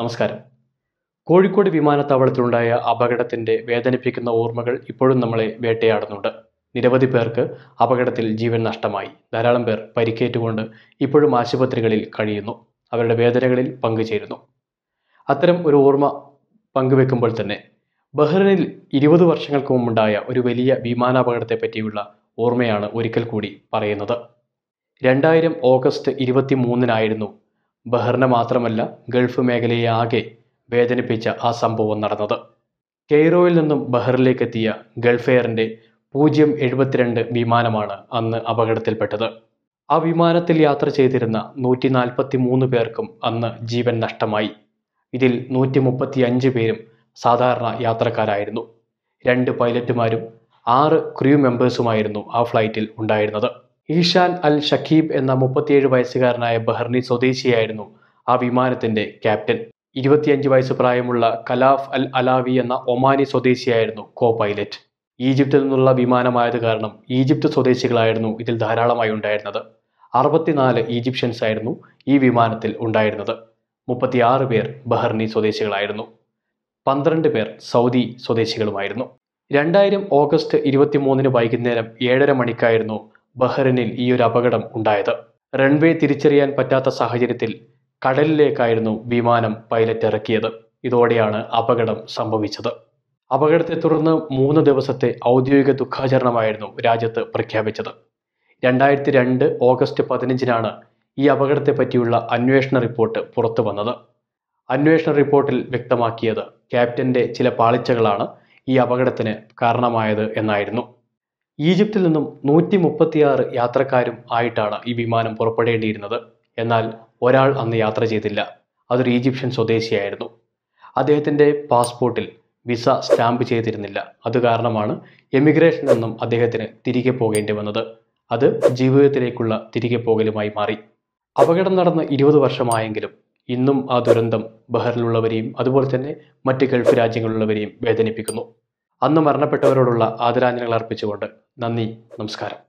നമസ്കാരം കോഴിക്കോട് വിമാനത്താവളത്തിലുണ്ടായ അപകടത്തിന്റെ വേദനിപ്പിക്കുന്ന ഓർമ്മകൾ ഇപ്പോഴും നമ്മളെ വേട്ടയാടുന്നുണ്ട് നിരവധി പേർക്ക് അപകടത്തിൽ ജീവൻ നഷ്ടമായി ധാരാളം പേർ പരിക്കേറ്റുകൊണ്ട് ഇപ്പോഴും ആശുപത്രികളിൽ കഴിയുന്നു അവരുടെ വേദനകളിൽ പങ്കുചേരുന്നു അത്തരം ഒരു ഓർമ്മ പങ്കുവെക്കുമ്പോൾ തന്നെ ബഹ്റിനിൽ ഇരുപത് വർഷങ്ങൾക്ക് മുമ്പുണ്ടായ ഒരു വലിയ വിമാനാപകടത്തെ പറ്റിയുള്ള ഓർമ്മയാണ് ഒരിക്കൽ കൂടി പറയുന്നത് രണ്ടായിരം ഓഗസ്റ്റ് ഇരുപത്തി മൂന്നിനായിരുന്നു ബഹ്റിനെ മാത്രമല്ല ഗൾഫ് മേഖലയെ ആകെ വേദനിപ്പിച്ച ആ സംഭവം നടന്നത് കെയ്റോയിൽ നിന്നും ബഹ്റിലേക്കെത്തിയ ഗൾഫ് എയറിൻ്റെ പൂജ്യം എഴുപത്തിരണ്ട് വിമാനമാണ് അന്ന് അപകടത്തിൽപ്പെട്ടത് ആ വിമാനത്തിൽ യാത്ര ചെയ്തിരുന്ന നൂറ്റി നാൽപ്പത്തി മൂന്ന് പേർക്കും അന്ന് ജീവൻ നഷ്ടമായി ഇതിൽ നൂറ്റി മുപ്പത്തി അഞ്ച് പേരും സാധാരണ യാത്രക്കാരായിരുന്നു രണ്ട് പൈലറ്റുമാരും ആറ് ക്രൂ മെമ്പേഴ്സുമായിരുന്നു ആ ഫ്ലൈറ്റിൽ ഉണ്ടായിരുന്നത് ഈഷാൻ അൽ ഷഖീബ് എന്ന മുപ്പത്തിയേഴ് വയസ്സുകാരനായ ബഹ്റിൻ സ്വദേശിയായിരുന്നു ആ വിമാനത്തിന്റെ ക്യാപ്റ്റൻ ഇരുപത്തിയഞ്ച് വയസ്സ് പ്രായമുള്ള കലാഫ് അൽ അലാവി എന്ന ഒമാനി സ്വദേശിയായിരുന്നു കോ പൈലറ്റ് ഈജിപ്തിൽ നിന്നുള്ള വിമാനമായത് കാരണം ഈജിപ്ത് സ്വദേശികളായിരുന്നു ഇതിൽ ധാരാളമായി ഉണ്ടായിരുന്നത് അറുപത്തിനാല് ഈജിപ്ഷ്യൻസ് ആയിരുന്നു ഈ വിമാനത്തിൽ ഉണ്ടായിരുന്നത് മുപ്പത്തിയാറ് പേർ ബഹ്റിനി സ്വദേശികളായിരുന്നു പന്ത്രണ്ട് പേർ സൗദി സ്വദേശികളുമായിരുന്നു രണ്ടായിരം ഓഗസ്റ്റ് ഇരുപത്തിമൂന്നിന് വൈകുന്നേരം ഏഴര മണിക്കായിരുന്നു ബഹ്റിനിൽ ഈ ഒരു അപകടം ഉണ്ടായത് റൺവേ തിരിച്ചറിയാൻ പറ്റാത്ത സാഹചര്യത്തിൽ കടലിലേക്കായിരുന്നു വിമാനം പൈലറ്റ് ഇറക്കിയത് ഇതോടെയാണ് അപകടം സംഭവിച്ചത് അപകടത്തെ തുടർന്ന് മൂന്ന് ദിവസത്തെ ഔദ്യോഗിക ദുഃഖാചരണമായിരുന്നു രാജ്യത്ത് പ്രഖ്യാപിച്ചത് രണ്ടായിരത്തി രണ്ട് ഓഗസ്റ്റ് പതിനഞ്ചിനാണ് ഈ അപകടത്തെ പറ്റിയുള്ള അന്വേഷണ റിപ്പോർട്ട് പുറത്തു വന്നത് അന്വേഷണ റിപ്പോർട്ടിൽ വ്യക്തമാക്കിയത് ക്യാപ്റ്റന്റെ ചില പാളിച്ചകളാണ് ഈ അപകടത്തിന് കാരണമായത് എന്നായിരുന്നു ഈജിപ്തിൽ നിന്നും നൂറ്റി മുപ്പത്തിയാറ് യാത്രക്കാരും ആയിട്ടാണ് ഈ വിമാനം പുറപ്പെടേണ്ടിയിരുന്നത് എന്നാൽ ഒരാൾ അന്ന് യാത്ര ചെയ്തില്ല അതൊരു ഈജിപ്ഷ്യൻ സ്വദേശിയായിരുന്നു അദ്ദേഹത്തിൻ്റെ പാസ്പോർട്ടിൽ വിസ സ്റ്റാമ്പ് ചെയ്തിരുന്നില്ല അത് കാരണമാണ് എമിഗ്രേഷനിൽ നിന്നും അദ്ദേഹത്തിന് തിരികെ പോകേണ്ടി വന്നത് അത് ജീവിതത്തിലേക്കുള്ള തിരികെ പോകലുമായി മാറി അപകടം നടന്ന് ഇരുപത് വർഷമായെങ്കിലും ഇന്നും ആ ദുരന്തം ബഹറിലുള്ളവരെയും അതുപോലെ തന്നെ മറ്റ് ഗൾഫ് രാജ്യങ്ങളിലുള്ളവരെയും വേദനിപ്പിക്കുന്നു അന്ന് മരണപ്പെട്ടവരോടുള്ള ആദരാഞ്ജലികൾ അർപ്പിച്ചുകൊണ്ട് നന്ദി നമസ്കാരം